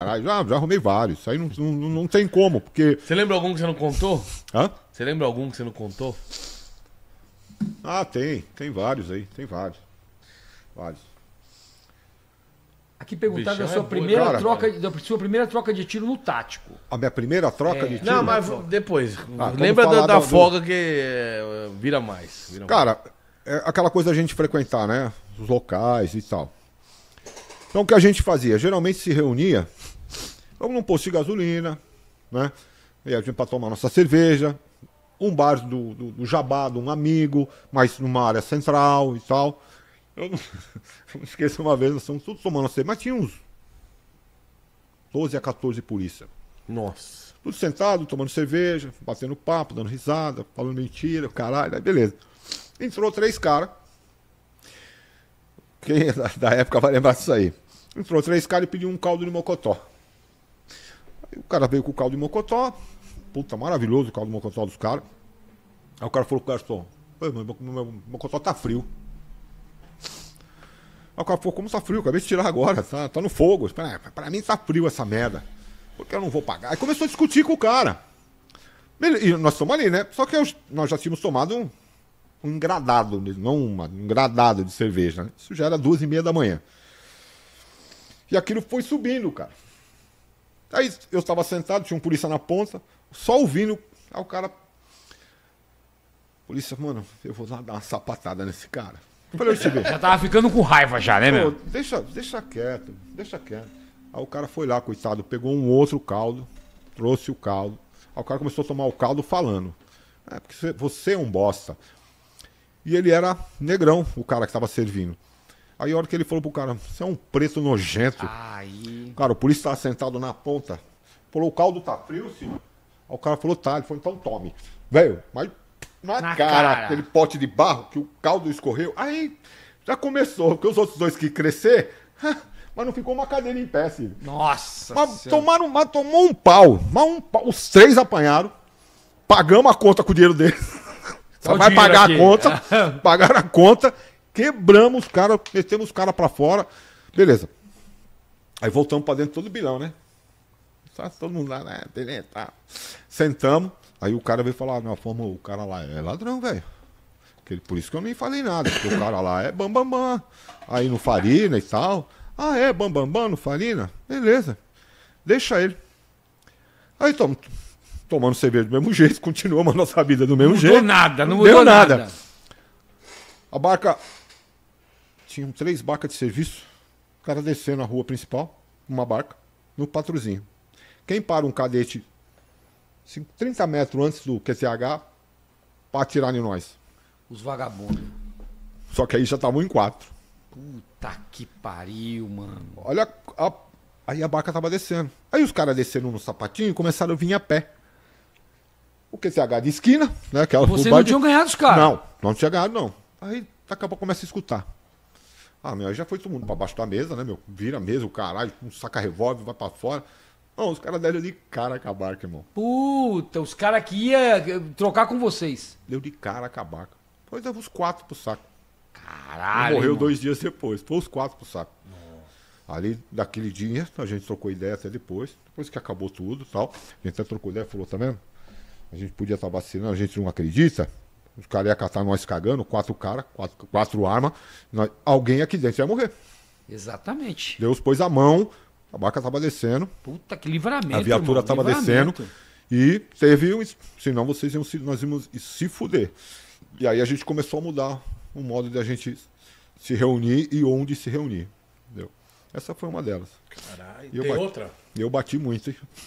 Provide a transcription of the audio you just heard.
Caralho, já, já arrumei vários. Isso aí não, não, não tem como, porque. Você lembra algum que você não contou? Hã? Você lembra algum que você não contou? Ah, tem. Tem vários aí. Tem vários. Vários. Aqui perguntaram da é sua primeira cara. troca, de- da sua primeira troca de tiro no tático. A minha primeira troca é. de tiro. Não, mas depois. Ah, lembra da, da do- folga que eh, vira mais. vira mais. Cara, é aquela coisa da gente frequentar, né? Os locais e tal. Então o que a gente fazia? Geralmente se reunia Vamos num posto de gasolina, né? E a gente para tomar nossa cerveja, um bar do, do, do Jabá, de um amigo, mas numa área central e tal. Eu não, eu não esqueço uma vez, nós estamos todos tomando cerveja, mas tinha uns 12 a 14 polícia. Nossa. Tudo sentado, tomando cerveja, batendo papo, dando risada, falando mentira, caralho, aí beleza. Entrou três caras. Quem é da, da época vai lembrar disso aí. Entrou três caras e pediu um caldo de mocotó. O cara veio com o caldo de mocotó. Puta, maravilhoso o caldo de mocotó dos caras. Aí o cara falou com o garçom: Oi, meu, meu mocotó tá frio. Aí o cara falou: Como tá frio? Acabei de tirar agora, tá, tá no fogo. Ah, pra, pra mim tá frio essa merda. Porque eu não vou pagar. Aí começou a discutir com o cara. E nós estamos ali, né? Só que eu, nós já tínhamos tomado um, um engradado, não uma, um engradado de cerveja, né? Isso já era duas e meia da manhã. E aquilo foi subindo, cara. Aí eu estava sentado, tinha um polícia na ponta, só ouvindo. Aí o cara. Polícia, mano, eu vou lá dar uma sapatada nesse cara. Falei, eu ver. Já tava ficando com raiva já, né, meu? Deixa, deixa quieto, deixa quieto. Aí o cara foi lá, coitado, pegou um outro caldo, trouxe o caldo. Aí o cara começou a tomar o caldo falando. É, porque você é um bosta. E ele era negrão, o cara que estava servindo. Aí a hora que ele falou pro cara, você é um preto nojento. Aí... Cara, o polícia estava sentado na ponta. Falou, o caldo tá frio, senhor? Aí o cara falou, tá. Ele falou, então tome. Velho, mas na, na cara, cara, aquele pote de barro que o caldo escorreu. Aí já começou, porque os outros dois que crescer, mas não ficou uma cadeira em pé, filho. Nossa! Mas senhora. tomaram, mas tomou um pau, mas um pau. Os três apanharam, pagamos a conta com o dinheiro deles. Só vai pagar aqui. a conta, pagaram a conta, quebramos os caras, metemos os caras pra fora. Beleza. Aí voltamos para dentro todo o bilão, né? Tá todo mundo lá, né? tá. Sentamos. Aí o cara veio falar, não, forma, o cara lá é ladrão, velho. Por isso que eu nem falei nada, porque o cara lá é bambambam. Bam, bam. Aí no Farina e tal. Ah, é bambambam bam, bam, no Farina? Beleza. Deixa ele. Aí tom, tomando cerveja do mesmo jeito, continuamos a nossa vida do mesmo não jeito. Não mudou nada, não mudou Deu nada. nada. A barca. Tinham três barcas de serviço. O cara descendo a rua principal, uma barca, no patrozinho. Quem para um cadete 30 metros antes do QCH para atirar em nós? Os vagabundos. Só que aí já estavam em quatro. Puta que pariu, mano. Olha, a... aí a barca tava descendo. Aí os caras descendo no sapatinho começaram a vir a pé. O QCH de esquina, né? Aquela é Vocês não tinham ganhado os caras? Não, não tinha ganhado, não. Aí daqui a pouco começa a escutar. Ah, meu, aí já foi todo mundo pra baixo da mesa, né, meu? Vira a mesa, o caralho, um saca revólver, vai pra fora. Não, os caras deram de cara com a barca, irmão. Puta, os caras que ia eh, trocar com vocês. Deu de cara com a barca. Depois dava os quatro pro saco. Caralho. Morreu irmão. dois dias depois. Foi os quatro pro saco. Nossa. Ali, daquele dia, a gente trocou ideia até depois. Depois que acabou tudo e tal. A gente até trocou ideia e falou, tá vendo? A gente podia estar tá vacinando, a gente não acredita. Os caras iam nós cagando, quatro caras, quatro, quatro armas. alguém aqui dentro ia morrer. Exatamente. Deus pôs a mão, a barca estava descendo. Puta que livramento. A viatura estava descendo. E teve um. Senão vocês iam se, nós íamos se fuder. E aí a gente começou a mudar o modo de a gente se reunir e onde se reunir. Entendeu? Essa foi uma delas. Caralho, tem bati, outra? Eu bati muito, hein?